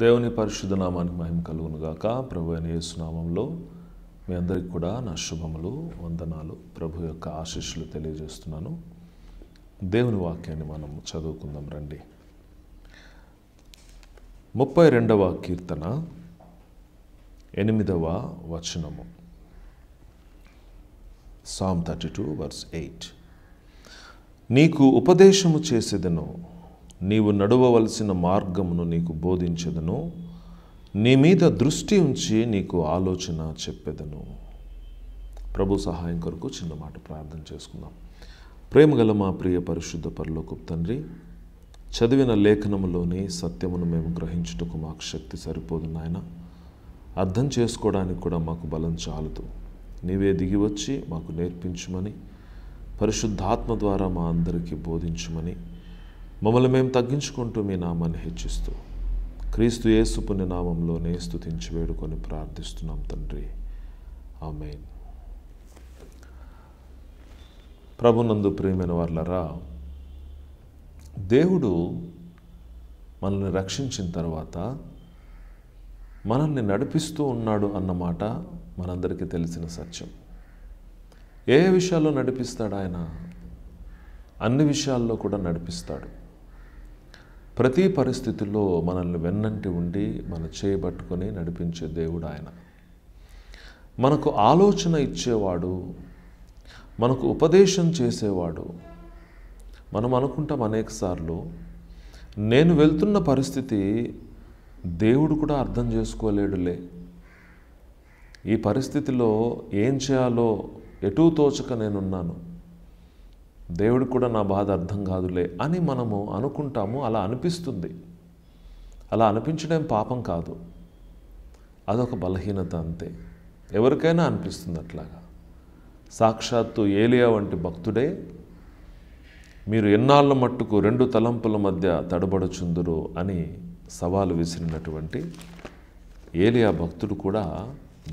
దేవుని పరిశుద్ధ నామానికి మహిమ గాక ప్రభు అని యేసునామంలో మీ అందరికి కూడా నా శుభములు వందనాలు ప్రభు యొక్క ఆశీస్సులు తెలియజేస్తున్నాను దేవుని వాక్యాన్ని మనం చదువుకుందాం రండి ముప్పై రెండవ కీర్తన ఎనిమిదవ వచనము psalm thirty two verse eight నీకు ఉపదేశము చేసేదను నీవు నడవవలసిన మార్గమును నీకు బోధించదను నీ మీద దృష్టి ఉంచి నీకు ఆలోచన చెప్పెదను ప్రభు సహాయం కొరకు చిన్న మాట ప్రార్థన చేసుకుందాం ప్రేమగల మా ప్రియ పరిశుద్ధ పరలోకపు తండ్రి చదివిన లేఖనములోని సత్యమును మేము గ్రహించుటకు మాకు శక్తి సరిపోదు నాయన అర్థం చేసుకోవడానికి కూడా మాకు బలం చాలదు నీవే దిగి వచ్చి మాకు నేర్పించమని పరిశుద్ధాత్మ ద్వారా మా అందరికీ బోధించమని మమ్మల్ని మేము తగ్గించుకుంటూ మీ నామాన్ని హెచ్చిస్తూ క్రీస్తు యేసు నేస్తు తెంచి వేడుకొని ప్రార్థిస్తున్నాం తండ్రి ఆమెన్ ప్రభునందు ప్రియమైన వాళ్ళరా దేవుడు మనల్ని రక్షించిన తర్వాత మనల్ని నడిపిస్తూ ఉన్నాడు అన్నమాట మనందరికీ తెలిసిన సత్యం ఏ విషయాల్లో నడిపిస్తాడు ఆయన అన్ని విషయాల్లో కూడా నడిపిస్తాడు ప్రతి పరిస్థితుల్లో మనల్ని వెన్నంటి ఉండి మన చేయబట్టుకొని నడిపించే దేవుడు ఆయన మనకు ఆలోచన ఇచ్చేవాడు మనకు ఉపదేశం చేసేవాడు మనం అనుకుంటాం అనేకసార్లు నేను వెళ్తున్న పరిస్థితి దేవుడు కూడా అర్థం చేసుకోలేడులే ఈ పరిస్థితిలో ఏం చేయాలో ఎటూ తోచక నేనున్నాను దేవుడు కూడా నా బాధ అర్థం కాదులే అని మనము అనుకుంటాము అలా అనిపిస్తుంది అలా అనిపించడం పాపం కాదు అదొక బలహీనత అంతే ఎవరికైనా అనిపిస్తుంది అట్లాగా సాక్షాత్తు ఏలియా వంటి భక్తుడే మీరు ఎన్నాళ్ళ మట్టుకు రెండు తలంపుల మధ్య తడబడుచుందురు అని సవాలు విసిరినటువంటి ఏలియా భక్తుడు కూడా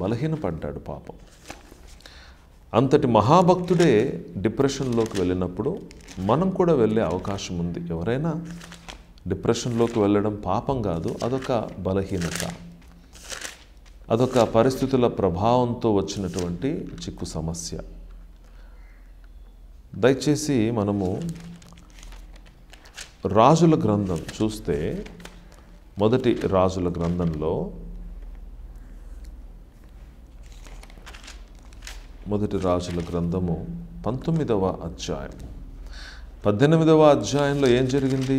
బలహీనపడ్డాడు పాపం అంతటి మహాభక్తుడే డిప్రెషన్లోకి వెళ్ళినప్పుడు మనం కూడా వెళ్ళే అవకాశం ఉంది ఎవరైనా డిప్రెషన్లోకి వెళ్ళడం పాపం కాదు అదొక బలహీనత అదొక పరిస్థితుల ప్రభావంతో వచ్చినటువంటి చిక్కు సమస్య దయచేసి మనము రాజుల గ్రంథం చూస్తే మొదటి రాజుల గ్రంథంలో మొదటి రాజుల గ్రంథము పంతొమ్మిదవ అధ్యాయం పద్దెనిమిదవ అధ్యాయంలో ఏం జరిగింది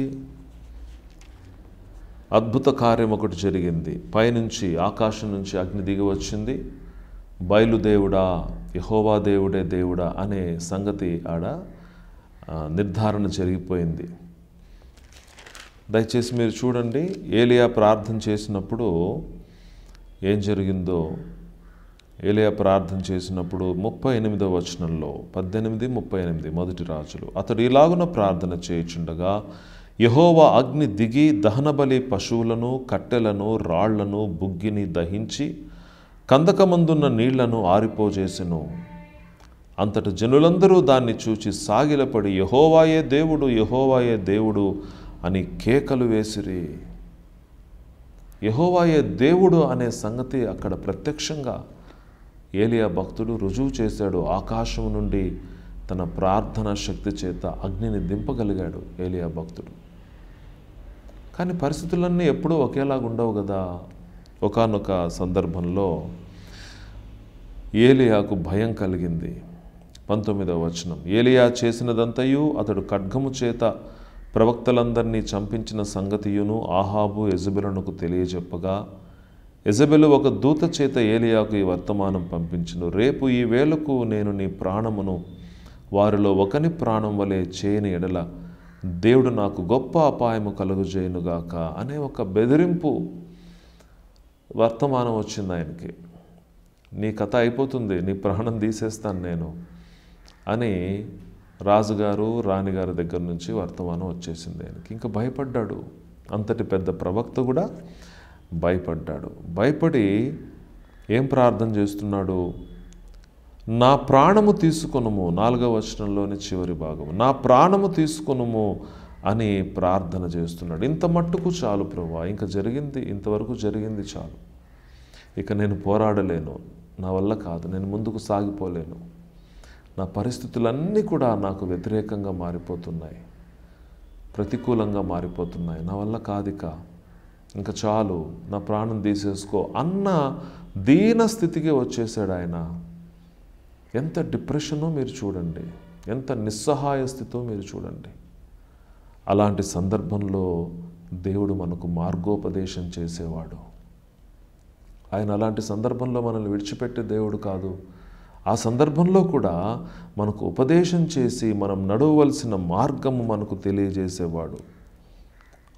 అద్భుత కార్యం ఒకటి జరిగింది పైనుంచి ఆకాశం నుంచి అగ్ని దిగి వచ్చింది బయలుదేవుడా యహోవా దేవుడే దేవుడా అనే సంగతి ఆడ నిర్ధారణ జరిగిపోయింది దయచేసి మీరు చూడండి ఏలియా ప్రార్థన చేసినప్పుడు ఏం జరిగిందో ఏలియా ప్రార్థన చేసినప్పుడు ముప్పై ఎనిమిదవ వచనంలో పద్దెనిమిది ముప్పై ఎనిమిది మొదటి రాజులు అతడు ఇలాగున ప్రార్థన చేయుచుండగా యహోవ అగ్ని దిగి దహనబలి పశువులను కట్టెలను రాళ్లను బుగ్గిని దహించి కందకమందున్న నీళ్లను ఆరిపోజేసెను అంతటి జనులందరూ దాన్ని చూచి సాగిలపడి యహోవాయే దేవుడు యహోవాయే దేవుడు అని కేకలు వేసిరి యహోవాయే దేవుడు అనే సంగతి అక్కడ ప్రత్యక్షంగా ఏలియా భక్తుడు రుజువు చేశాడు ఆకాశం నుండి తన ప్రార్థన శక్తి చేత అగ్నిని దింపగలిగాడు ఏలియా భక్తుడు కానీ పరిస్థితులన్నీ ఎప్పుడూ ఒకేలాగా ఉండవు కదా ఒకనొక సందర్భంలో ఏలియాకు భయం కలిగింది పంతొమ్మిదవ వచనం ఏలియా చేసినదంతయు అతడు ఖడ్గము చేత ప్రవక్తలందరినీ చంపించిన సంగతియును ఆహాబు యజబెలను తెలియజెప్పగా ఎజబెలు ఒక దూత చేత ఏలియాకు ఈ వర్తమానం పంపించను రేపు ఈ వేళకు నేను నీ ప్రాణమును వారిలో ఒకని ప్రాణం వలె చేయని ఎడల దేవుడు నాకు గొప్ప అపాయము కలుగుజేయునుగాక అనే ఒక బెదిరింపు వర్తమానం వచ్చింది ఆయనకి నీ కథ అయిపోతుంది నీ ప్రాణం తీసేస్తాను నేను అని రాజుగారు రాణిగారి దగ్గర నుంచి వర్తమానం వచ్చేసింది ఆయనకి ఇంకా భయపడ్డాడు అంతటి పెద్ద ప్రవక్త కూడా భయపడ్డాడు భయపడి ఏం ప్రార్థన చేస్తున్నాడు నా ప్రాణము తీసుకొనుము నాలుగవ వచనంలోని చివరి భాగము నా ప్రాణము తీసుకొనుము అని ప్రార్థన చేస్తున్నాడు ఇంత మట్టుకు చాలు ప్రభా ఇంకా జరిగింది ఇంతవరకు జరిగింది చాలు ఇక నేను పోరాడలేను నా వల్ల కాదు నేను ముందుకు సాగిపోలేను నా పరిస్థితులన్నీ కూడా నాకు వ్యతిరేకంగా మారిపోతున్నాయి ప్రతికూలంగా మారిపోతున్నాయి నా వల్ల కా ఇంకా చాలు నా ప్రాణం తీసేసుకో అన్న దీన స్థితికి వచ్చేసాడు ఆయన ఎంత డిప్రెషనో మీరు చూడండి ఎంత నిస్సహాయ స్థితో మీరు చూడండి అలాంటి సందర్భంలో దేవుడు మనకు మార్గోపదేశం చేసేవాడు ఆయన అలాంటి సందర్భంలో మనల్ని విడిచిపెట్టే దేవుడు కాదు ఆ సందర్భంలో కూడా మనకు ఉపదేశం చేసి మనం నడవలసిన మార్గము మనకు తెలియజేసేవాడు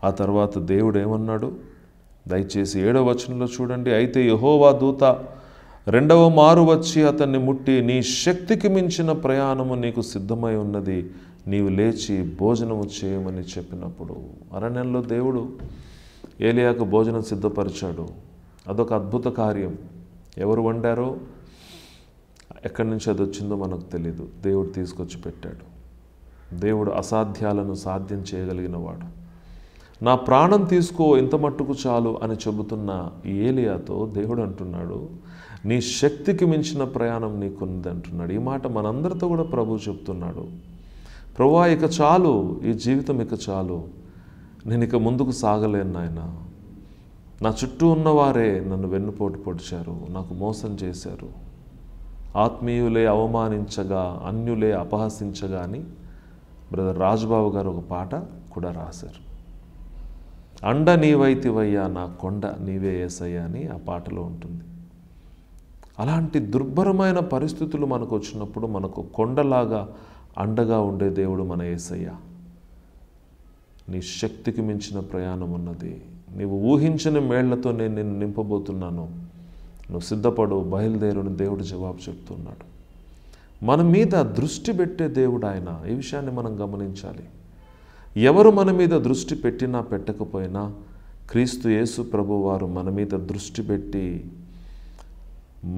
ఆ తర్వాత దేవుడు ఏమన్నాడు దయచేసి ఏడవ వచనంలో చూడండి అయితే యహోవా దూత రెండవ మారు వచ్చి అతన్ని ముట్టి నీ శక్తికి మించిన ప్రయాణము నీకు సిద్ధమై ఉన్నది నీవు లేచి భోజనము చేయమని చెప్పినప్పుడు అరణ్యంలో దేవుడు ఏలియాకు భోజనం సిద్ధపరిచాడు అదొక అద్భుత కార్యం ఎవరు వండారో ఎక్కడి నుంచి అది వచ్చిందో మనకు తెలియదు దేవుడు తీసుకొచ్చి పెట్టాడు దేవుడు అసాధ్యాలను సాధ్యం చేయగలిగినవాడు నా ప్రాణం తీసుకో ఇంత మట్టుకు చాలు అని చెబుతున్న ఏలియాతో దేవుడు అంటున్నాడు నీ శక్తికి మించిన ప్రయాణం నీకున్నది అంటున్నాడు ఈ మాట మనందరితో కూడా ప్రభు చెప్తున్నాడు ప్రభు ఇక చాలు ఈ జీవితం ఇక చాలు నేను ఇక ముందుకు సాగలేను నాయన నా చుట్టూ ఉన్నవారే నన్ను వెన్నుపోటు పొడిచారు నాకు మోసం చేశారు ఆత్మీయులే అవమానించగా అన్యులే అపహసించగా అని బ్రదర్ రాజుబాబు గారు ఒక పాట కూడా రాశారు అండ నీవైతివయ్యా నా కొండ నీవే ఏసయ్యా అని ఆ పాటలో ఉంటుంది అలాంటి దుర్భరమైన పరిస్థితులు మనకు వచ్చినప్పుడు మనకు కొండలాగా అండగా ఉండే దేవుడు మన ఏసయ్య నీ శక్తికి మించిన ప్రయాణం ఉన్నది నీవు ఊహించని మేళ్లతో నేను నిన్ను నింపబోతున్నాను నువ్వు సిద్ధపడు బయలుదేరుని దేవుడు జవాబు చెప్తున్నాడు మన మీద దృష్టి పెట్టే దేవుడు ఆయన ఈ విషయాన్ని మనం గమనించాలి ఎవరు మన మీద దృష్టి పెట్టినా పెట్టకపోయినా క్రీస్తు యేసు ప్రభు వారు మన మీద దృష్టి పెట్టి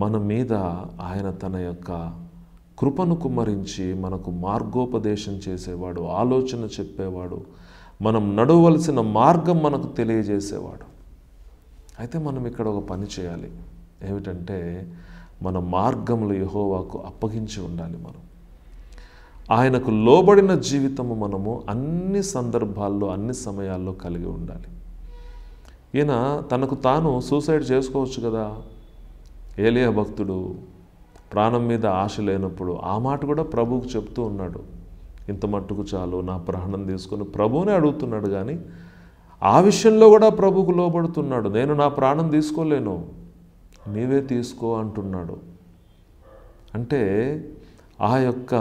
మన మీద ఆయన తన యొక్క కృపను కుమ్మరించి మనకు మార్గోపదేశం చేసేవాడు ఆలోచన చెప్పేవాడు మనం నడవలసిన మార్గం మనకు తెలియజేసేవాడు అయితే మనం ఇక్కడ ఒక పని చేయాలి ఏమిటంటే మన మార్గములు యహోవాకు అప్పగించి ఉండాలి మనం ఆయనకు లోబడిన జీవితము మనము అన్ని సందర్భాల్లో అన్ని సమయాల్లో కలిగి ఉండాలి ఈయన తనకు తాను సూసైడ్ చేసుకోవచ్చు కదా ఏలియ భక్తుడు ప్రాణం మీద ఆశ లేనప్పుడు ఆ మాట కూడా ప్రభువుకు చెప్తూ ఉన్నాడు ఇంత మట్టుకు చాలు నా ప్రాణం తీసుకొని ప్రభువునే అడుగుతున్నాడు కానీ ఆ విషయంలో కూడా ప్రభువుకు లోబడుతున్నాడు నేను నా ప్రాణం తీసుకోలేను నీవే తీసుకో అంటున్నాడు అంటే ఆ యొక్క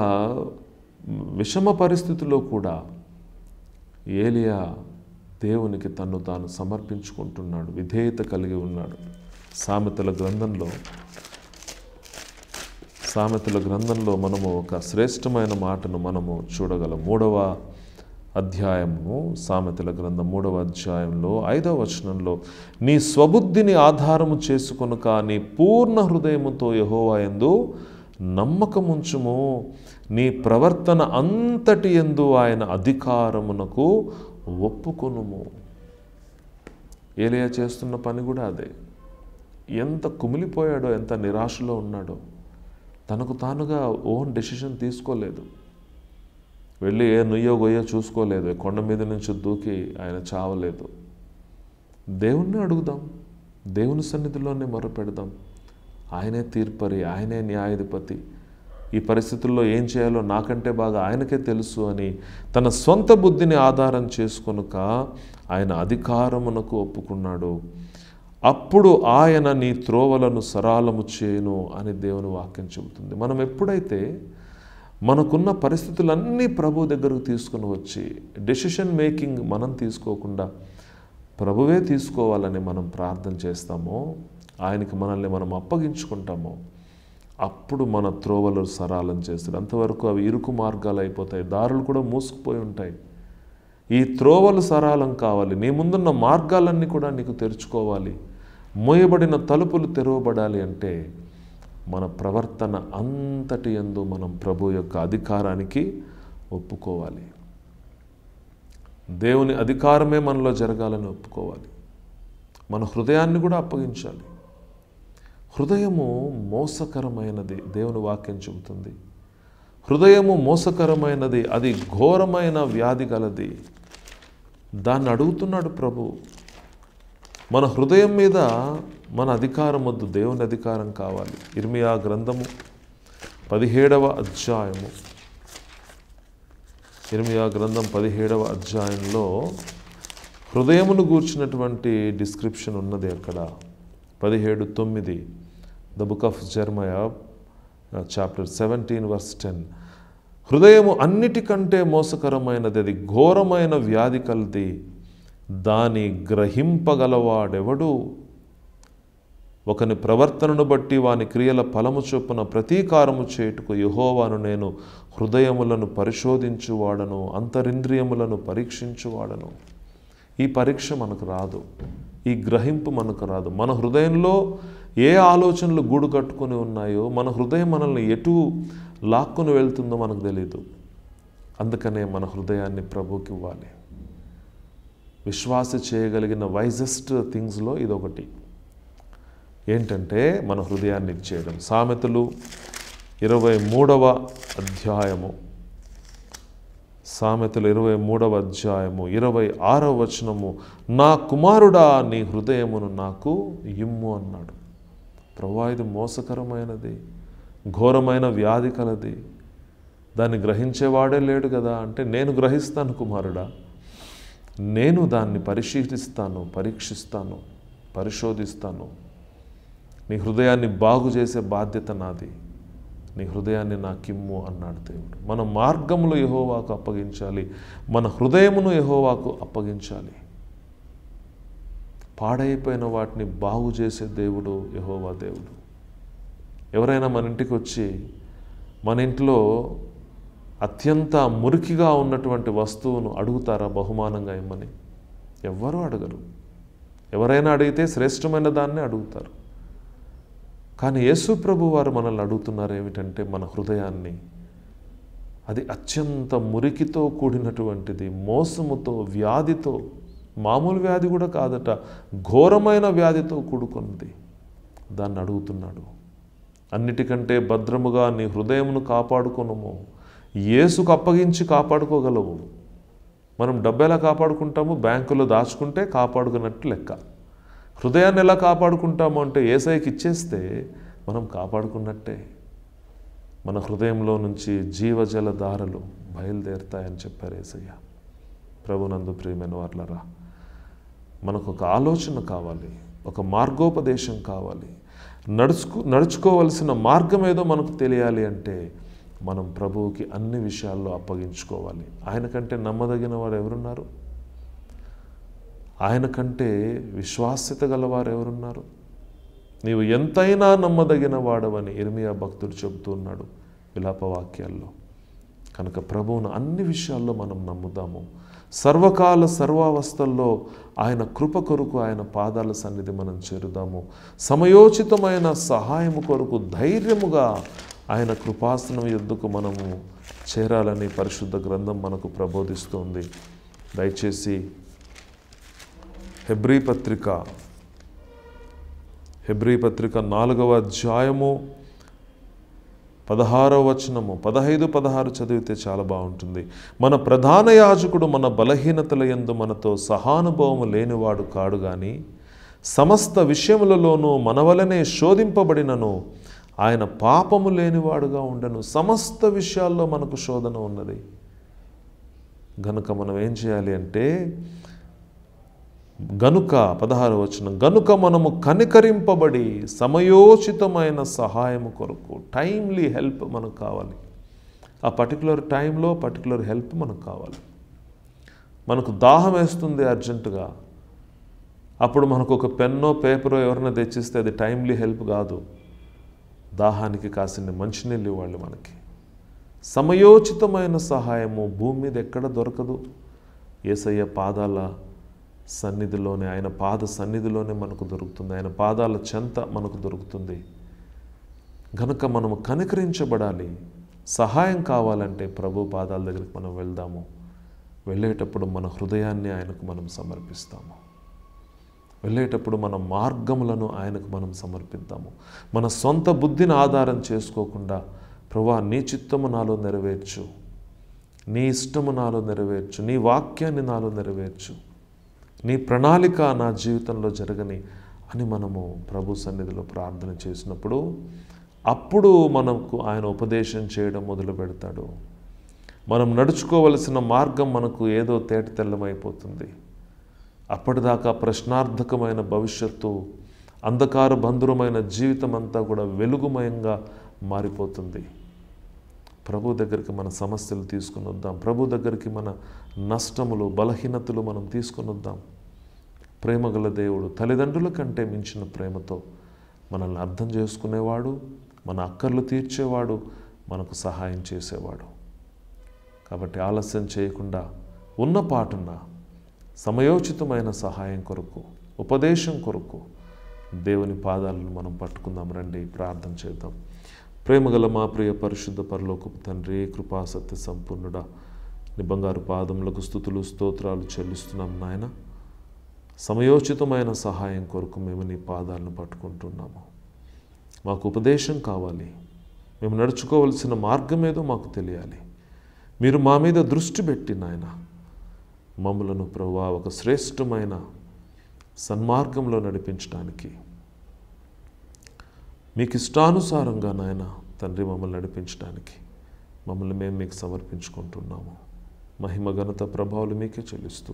విషమ పరిస్థితుల్లో కూడా ఏలియా దేవునికి తను తాను సమర్పించుకుంటున్నాడు విధేయత కలిగి ఉన్నాడు సామెతల గ్రంథంలో సామెతల గ్రంథంలో మనము ఒక శ్రేష్టమైన మాటను మనము చూడగలం మూడవ అధ్యాయము సామెతల గ్రంథం మూడవ అధ్యాయంలో ఐదవ వచనంలో నీ స్వబుద్ధిని ఆధారము చేసుకొనుక నీ పూర్ణ హృదయముతో ఎందు నమ్మకముంచుము నీ ప్రవర్తన అంతటి ఎందు ఆయన అధికారమునకు ఒప్పుకొనుము ఏలియా చేస్తున్న పని కూడా అదే ఎంత కుమిలిపోయాడో ఎంత నిరాశలో ఉన్నాడో తనకు తానుగా ఓన్ డెసిషన్ తీసుకోలేదు వెళ్ళి ఏ నుయ్యో గొయ్యో చూసుకోలేదు కొండ మీద నుంచి దూకి ఆయన చావలేదు దేవుణ్ణి అడుగుదాం దేవుని సన్నిధిలోనే మొరపెడదాం ఆయనే తీర్పరి ఆయనే న్యాయాధిపతి ఈ పరిస్థితుల్లో ఏం చేయాలో నాకంటే బాగా ఆయనకే తెలుసు అని తన సొంత బుద్ధిని ఆధారం చేసుకొనుక ఆయన అధికారమునకు ఒప్పుకున్నాడు అప్పుడు ఆయన నీ త్రోవలను సరాలము చేయను అని దేవుని వాక్యం చెబుతుంది మనం ఎప్పుడైతే మనకున్న పరిస్థితులన్నీ ప్రభు దగ్గరకు తీసుకుని వచ్చి డెసిషన్ మేకింగ్ మనం తీసుకోకుండా ప్రభువే తీసుకోవాలని మనం ప్రార్థన చేస్తామో ఆయనకి మనల్ని మనం అప్పగించుకుంటామో అప్పుడు మన త్రోవలు సరాలం చేస్తారు అంతవరకు అవి ఇరుకు మార్గాలు అయిపోతాయి దారులు కూడా మూసుకుపోయి ఉంటాయి ఈ త్రోవలు సరాలం కావాలి నీ ముందున్న మార్గాలన్నీ కూడా నీకు తెరుచుకోవాలి మోయబడిన తలుపులు తెరవబడాలి అంటే మన ప్రవర్తన అంతటి ఎందు మనం ప్రభు యొక్క అధికారానికి ఒప్పుకోవాలి దేవుని అధికారమే మనలో జరగాలని ఒప్పుకోవాలి మన హృదయాన్ని కూడా అప్పగించాలి హృదయము మోసకరమైనది దేవుని వాక్యం చెబుతుంది హృదయము మోసకరమైనది అది ఘోరమైన వ్యాధి గలది దాన్ని అడుగుతున్నాడు ప్రభు మన హృదయం మీద మన అధికారం వద్దు దేవుని అధికారం కావాలి ఇర్మియా గ్రంథము పదిహేడవ అధ్యాయము ఇర్మియా గ్రంథం పదిహేడవ అధ్యాయంలో హృదయమును గూర్చినటువంటి డిస్క్రిప్షన్ ఉన్నది అక్కడ పదిహేడు తొమ్మిది the book of Jeremiah chapter seventeen verse ten హృదయము అన్నిటికంటే మోసకరమైనది అది ఘోరమైన వ్యాధి కల్తి దాని గ్రహింపగలవాడెవడు ఒకని ప్రవర్తనను బట్టి వాని క్రియల ఫలము చొప్పున ప్రతీకారము చేయుటకు యహోవాను నేను హృదయములను పరిశోధించువాడను అంతరింద్రియములను పరీక్షించువాడను ఈ పరీక్ష మనకు రాదు ఈ గ్రహింపు మనకు రాదు మన హృదయంలో ఏ ఆలోచనలు గూడు కట్టుకొని ఉన్నాయో మన హృదయం మనల్ని ఎటు లాక్కొని వెళ్తుందో మనకు తెలియదు అందుకనే మన హృదయాన్ని ప్రభుకి ఇవ్వాలి విశ్వాస చేయగలిగిన వైజెస్ట్ థింగ్స్లో ఇదొకటి ఏంటంటే మన హృదయాన్ని ఇచ్చేయడం సామెతలు ఇరవై మూడవ అధ్యాయము సామెతలు ఇరవై మూడవ అధ్యాయము ఇరవై ఆరవ వచనము నా కుమారుడా నీ హృదయమును నాకు ఇమ్ము అన్నాడు ప్రభా ఇది మోసకరమైనది ఘోరమైన వ్యాధి కలది దాన్ని గ్రహించేవాడే లేడు కదా అంటే నేను గ్రహిస్తాను కుమారుడా నేను దాన్ని పరిశీలిస్తాను పరీక్షిస్తాను పరిశోధిస్తాను నీ హృదయాన్ని బాగు చేసే బాధ్యత నాది నీ హృదయాన్ని నాకిమ్ము అన్నాడు దేవుడు మన మార్గములు యహోవాకు అప్పగించాలి మన హృదయమును యహోవాకు అప్పగించాలి పాడైపోయిన వాటిని బాగు చేసే దేవుడు యహోవా దేవుడు ఎవరైనా మన ఇంటికి వచ్చి మన ఇంట్లో అత్యంత మురికిగా ఉన్నటువంటి వస్తువును అడుగుతారా బహుమానంగా ఇమ్మని ఎవ్వరూ అడగరు ఎవరైనా అడిగితే శ్రేష్టమైన దాన్నే అడుగుతారు కానీ యేసు ప్రభు వారు మనల్ని అడుగుతున్నారు ఏమిటంటే మన హృదయాన్ని అది అత్యంత మురికితో కూడినటువంటిది మోసముతో వ్యాధితో మామూలు వ్యాధి కూడా కాదట ఘోరమైన వ్యాధితో కూడుకున్నది దాన్ని అడుగుతున్నాడు అన్నిటికంటే భద్రముగా నీ హృదయమును కాపాడుకునము ఏసుకు అప్పగించి కాపాడుకోగలవు మనం డబ్బు ఎలా కాపాడుకుంటాము బ్యాంకులో దాచుకుంటే కాపాడుకున్నట్టు లెక్క హృదయాన్ని ఎలా కాపాడుకుంటాము అంటే ఏసైకి ఇచ్చేస్తే మనం కాపాడుకున్నట్టే మన హృదయంలో నుంచి జీవజల దారులు బయలుదేరుతాయని చెప్పారు ఏసయ్య ప్రభునందు ప్రియమైన వార్లరా మనకు ఒక ఆలోచన కావాలి ఒక మార్గోపదేశం కావాలి నడుచుకు నడుచుకోవలసిన మార్గం ఏదో మనకు తెలియాలి అంటే మనం ప్రభువుకి అన్ని విషయాల్లో అప్పగించుకోవాలి ఆయన కంటే నమ్మదగిన వారు ఎవరున్నారు ఆయన కంటే విశ్వాస్యత గలవారు ఎవరున్నారు నీవు ఎంతైనా నమ్మదగిన వాడవని ఇర్మియా భక్తుడు చెబుతున్నాడు విలాపవాక్యాల్లో కనుక ప్రభువును అన్ని విషయాల్లో మనం నమ్ముదాము సర్వకాల సర్వావస్థల్లో ఆయన కృప కొరకు ఆయన పాదాల సన్నిధి మనం చేరుదాము సమయోచితమైన సహాయము కొరకు ధైర్యముగా ఆయన కృపాసనం ఎద్దుకు మనము చేరాలని పరిశుద్ధ గ్రంథం మనకు ప్రబోధిస్తుంది దయచేసి హెబ్రీ పత్రిక హెబ్రీ పత్రిక నాలుగవ అధ్యాయము పదహారో వచనము పదహైదు పదహారు చదివితే చాలా బాగుంటుంది మన ప్రధాన యాజకుడు మన బలహీనతల ఎందు మనతో సహానుభవము లేనివాడు కాడు కానీ సమస్త విషయములలోనూ మనవలనే శోధింపబడినను ఆయన పాపము లేనివాడుగా ఉండను సమస్త విషయాల్లో మనకు శోధన ఉన్నది గనుక మనం ఏం చేయాలి అంటే గనుక పదహారు వచ్చిన గనుక మనము కనికరింపబడి సమయోచితమైన సహాయము కొరకు టైమ్లీ హెల్ప్ మనకు కావాలి ఆ పర్టికులర్ టైంలో పర్టికులర్ హెల్ప్ మనకు కావాలి మనకు దాహం వేస్తుంది అర్జెంటుగా అప్పుడు మనకు ఒక పెన్నో పేపరో ఎవరైనా తెచ్చిస్తే అది టైమ్లీ హెల్ప్ కాదు దాహానికి కాసిన మంచినీళ్ళు ఇవ్వాలి మనకి సమయోచితమైన సహాయము భూమి మీద ఎక్కడ దొరకదు ఏసయ్య పాదాల సన్నిధిలోనే ఆయన పాద సన్నిధిలోనే మనకు దొరుకుతుంది ఆయన పాదాల చెంత మనకు దొరుకుతుంది గనక మనము కనికరించబడాలి సహాయం కావాలంటే ప్రభు పాదాల దగ్గరికి మనం వెళ్దాము వెళ్ళేటప్పుడు మన హృదయాన్ని ఆయనకు మనం సమర్పిస్తాము వెళ్ళేటప్పుడు మన మార్గములను ఆయనకు మనం సమర్పిద్దాము మన సొంత బుద్ధిని ఆధారం చేసుకోకుండా ప్రభా నీ చిత్తము నాలో నెరవేర్చు నీ ఇష్టము నాలో నెరవేర్చు నీ వాక్యాన్ని నాలో నెరవేర్చు నీ ప్రణాళిక నా జీవితంలో జరగని అని మనము ప్రభు సన్నిధిలో ప్రార్థన చేసినప్పుడు అప్పుడు మనకు ఆయన ఉపదేశం చేయడం మొదలు పెడతాడు మనం నడుచుకోవలసిన మార్గం మనకు ఏదో తేటతెల్లమైపోతుంది అప్పటిదాకా ప్రశ్నార్థకమైన భవిష్యత్తు అంధకార బంధురమైన జీవితం అంతా కూడా వెలుగుమయంగా మారిపోతుంది ప్రభు దగ్గరికి మన సమస్యలు తీసుకుని వద్దాం ప్రభు దగ్గరికి మన నష్టములు బలహీనతలు మనం తీసుకుని వద్దాం ప్రేమగల దేవుడు తల్లిదండ్రుల కంటే మించిన ప్రేమతో మనల్ని అర్థం చేసుకునేవాడు మన అక్కర్లు తీర్చేవాడు మనకు సహాయం చేసేవాడు కాబట్టి ఆలస్యం చేయకుండా ఉన్న పాటున సమయోచితమైన సహాయం కొరకు ఉపదేశం కొరకు దేవుని పాదాలను మనం పట్టుకుందాం రండి ప్రార్థన చేద్దాం ప్రేమగల మా ప్రియ పరిశుద్ధ పరలోకపు తండ్రి కృపా సత్య సంపూర్ణుడా బంగారు పాదములకు స్థుతులు స్తోత్రాలు చెల్లిస్తున్నాం నాయన సమయోచితమైన సహాయం కొరకు మేము నీ పాదాలను పట్టుకుంటున్నాము మాకు ఉపదేశం కావాలి మేము నడుచుకోవలసిన మార్గం ఏదో మాకు తెలియాలి మీరు మా మీద దృష్టి పెట్టి నాయన మమ్మలను ప్రభా ఒక శ్రేష్టమైన సన్మార్గంలో నడిపించడానికి మీకు ఇష్టానుసారంగా నాయన తండ్రి మమ్మల్ని నడిపించడానికి మమ్మల్ని మేము మీకు సమర్పించుకుంటున్నాము మహిమ ఘనత ప్రభావాలు మీకే చెల్లిస్తూ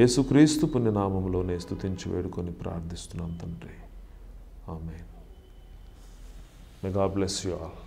యేసుక్రీస్తు పుణ్యనామంలోనే స్థుతించి వేడుకొని ప్రార్థిస్తున్నాం తండ్రి ఆమె మెగా బ్లెస్ యు ఆల్